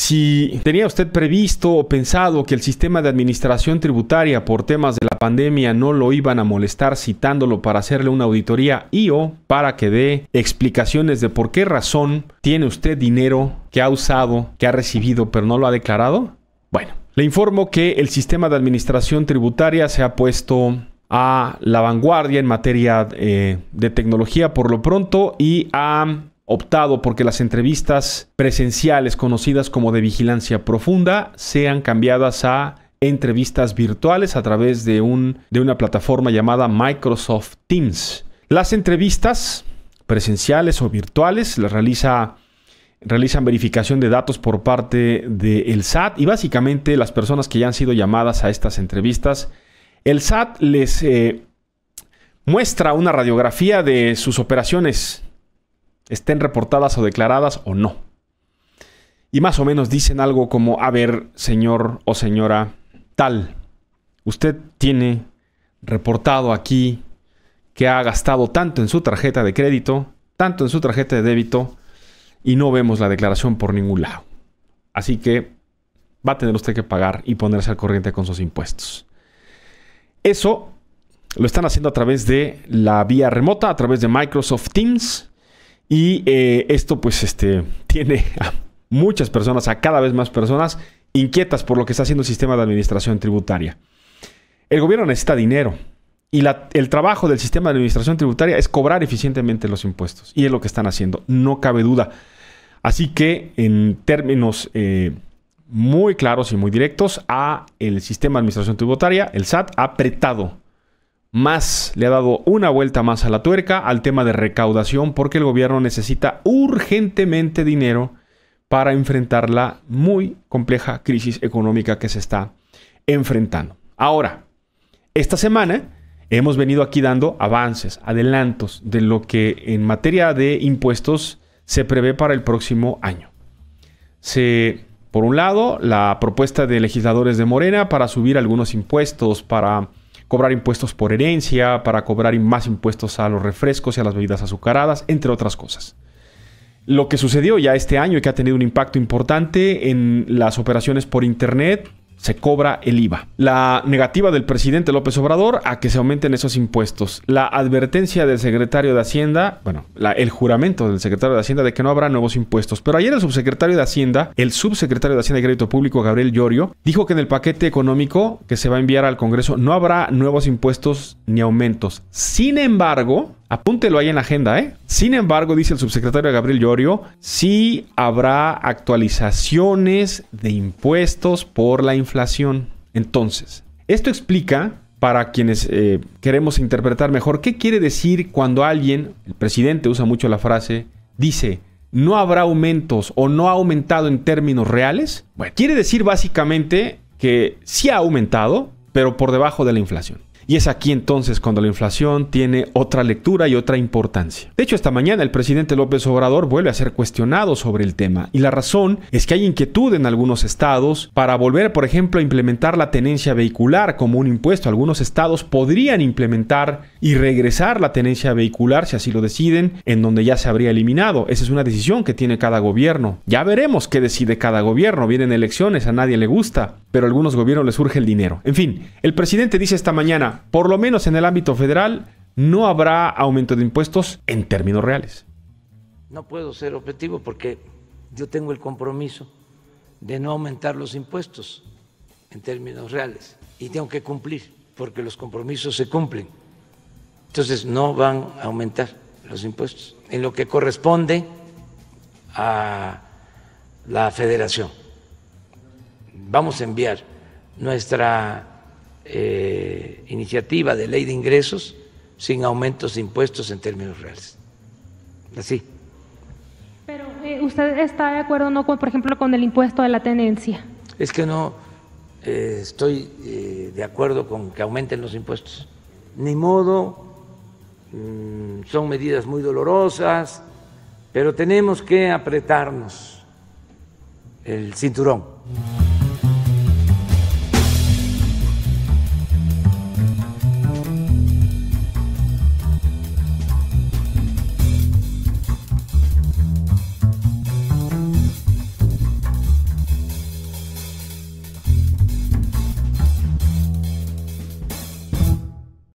Si tenía usted previsto o pensado que el sistema de administración tributaria por temas de la pandemia no lo iban a molestar citándolo para hacerle una auditoría y o para que dé explicaciones de por qué razón tiene usted dinero que ha usado, que ha recibido, pero no lo ha declarado, bueno, le informo que el sistema de administración tributaria se ha puesto a la vanguardia en materia eh, de tecnología por lo pronto y a optado porque las entrevistas presenciales conocidas como de vigilancia profunda sean cambiadas a entrevistas virtuales a través de, un, de una plataforma llamada Microsoft Teams. Las entrevistas presenciales o virtuales las realiza realizan verificación de datos por parte del el SAT y básicamente las personas que ya han sido llamadas a estas entrevistas, el SAT les eh, muestra una radiografía de sus operaciones estén reportadas o declaradas o no. Y más o menos dicen algo como, a ver, señor o señora tal, usted tiene reportado aquí que ha gastado tanto en su tarjeta de crédito, tanto en su tarjeta de débito, y no vemos la declaración por ningún lado. Así que va a tener usted que pagar y ponerse al corriente con sus impuestos. Eso lo están haciendo a través de la vía remota, a través de Microsoft Teams. Y eh, esto pues este, tiene a muchas personas, a cada vez más personas, inquietas por lo que está haciendo el sistema de administración tributaria. El gobierno necesita dinero y el trabajo del sistema de administración tributaria es cobrar eficientemente los impuestos y es lo que están haciendo, no cabe duda. Así que en términos eh, muy claros y muy directos, a el sistema de administración tributaria, el SAT, ha apretado más, le ha dado una vuelta más a la tuerca al tema de recaudación porque el gobierno necesita urgentemente dinero para enfrentar la muy compleja crisis económica que se está enfrentando. Ahora, esta semana hemos venido aquí dando avances, adelantos de lo que en materia de impuestos se prevé para el próximo año. Se, por un lado, la propuesta de legisladores de Morena para subir algunos impuestos, para cobrar impuestos por herencia, para cobrar más impuestos a los refrescos y a las bebidas azucaradas, entre otras cosas. Lo que sucedió ya este año y que ha tenido un impacto importante en las operaciones por Internet se cobra el IVA. La negativa del presidente López Obrador a que se aumenten esos impuestos. La advertencia del secretario de Hacienda, bueno, el juramento del secretario de Hacienda de que no habrá nuevos impuestos. Pero ayer el subsecretario de Hacienda, el subsecretario de Hacienda y Crédito Público, Gabriel Llorio, dijo que en el paquete económico que se va a enviar al Congreso no habrá nuevos impuestos ni aumentos. Sin embargo, Apúntelo ahí en la agenda, ¿eh? Sin embargo, dice el subsecretario Gabriel Llorio, sí habrá actualizaciones de impuestos por la inflación. Entonces, esto explica, para quienes eh, queremos interpretar mejor, qué quiere decir cuando alguien, el presidente usa mucho la frase, dice, no habrá aumentos o no ha aumentado en términos reales. Bueno, quiere decir básicamente que sí ha aumentado, pero por debajo de la inflación. Y es aquí entonces cuando la inflación tiene otra lectura y otra importancia. De hecho, esta mañana el presidente López Obrador vuelve a ser cuestionado sobre el tema y la razón es que hay inquietud en algunos estados para volver, por ejemplo, a implementar la tenencia vehicular como un impuesto. Algunos estados podrían implementar y regresar la tenencia vehicular si así lo deciden, en donde ya se habría eliminado. Esa es una decisión que tiene cada gobierno. Ya veremos qué decide cada gobierno. Vienen elecciones, a nadie le gusta, pero a algunos gobiernos les surge el dinero. En fin, el presidente dice esta mañana, por lo menos en el ámbito federal, no habrá aumento de impuestos en términos reales. No puedo ser objetivo porque yo tengo el compromiso de no aumentar los impuestos en términos reales y tengo que cumplir porque los compromisos se cumplen. Entonces no van a aumentar los impuestos en lo que corresponde a la federación. Vamos a enviar nuestra eh, iniciativa de ley de ingresos sin aumentos de impuestos en términos reales. Así. Pero eh, usted está de acuerdo, ¿no? por ejemplo, con el impuesto de la tenencia. Es que no eh, estoy de acuerdo con que aumenten los impuestos. Ni modo, mm, son medidas muy dolorosas, pero tenemos que apretarnos el cinturón